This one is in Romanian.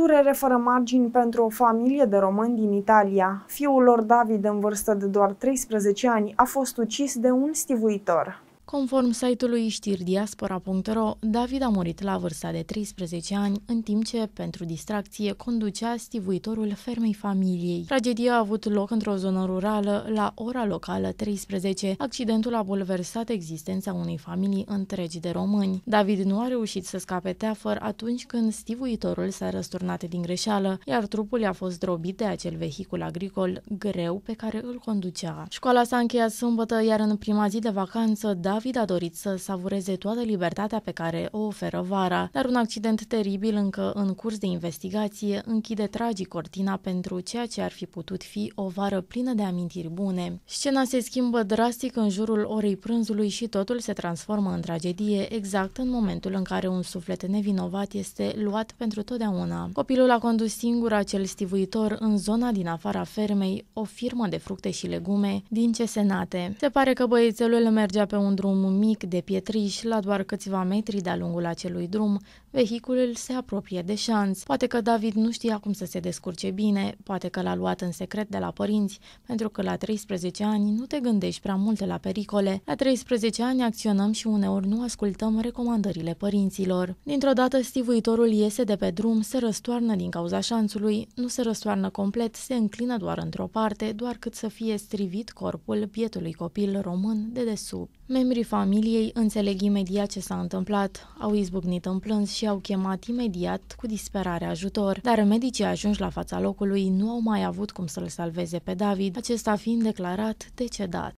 durere fără margini pentru o familie de români din Italia. Fiul lor David, în vârstă de doar 13 ani, a fost ucis de un stivuitor. Conform site-ului știrdiaspora.ro, diaspora.ro, David a murit la vârsta de 13 ani, în timp ce, pentru distracție, conducea stivuitorul fermei familiei. Tragedia a avut loc într-o zonă rurală, la ora locală 13. Accidentul a bulversat existența unei familii întregi de români. David nu a reușit să scape teafăr atunci când stivuitorul s-a răsturnat din greșeală, iar trupul a fost drobit de acel vehicul agricol greu pe care îl conducea. Școala s-a încheiat sâmbătă, iar în prima zi de vacanță, David David a dorit să savureze toată libertatea pe care o oferă vara, dar un accident teribil încă în curs de investigație închide tragic cortina pentru ceea ce ar fi putut fi o vară plină de amintiri bune. Scena se schimbă drastic în jurul orei prânzului și totul se transformă în tragedie exact în momentul în care un suflet nevinovat este luat pentru totdeauna. Copilul a condus singur acel stivuitor în zona din afara fermei, o firmă de fructe și legume din Cesenate. Se pare că băiețelul mergea pe un drum drum mic de pietriș, la doar câțiva metri de-a lungul acelui drum, vehiculul se apropie de șanț. Poate că David nu știa cum să se descurce bine, poate că l-a luat în secret de la părinți, pentru că la 13 ani nu te gândești prea multe la pericole. La 13 ani acționăm și uneori nu ascultăm recomandările părinților. Dintr-o dată, stivuitorul iese de pe drum, se răstoarnă din cauza șanțului, nu se răstoarnă complet, se înclină doar într-o parte, doar cât să fie strivit corpul bietului copil român de desubt. Membrii Membrii familiei înțeleg imediat ce s-a întâmplat, au izbucnit în plâns și au chemat imediat cu disperare ajutor, dar medicii ajunși la fața locului nu au mai avut cum să-l salveze pe David, acesta fiind declarat decedat.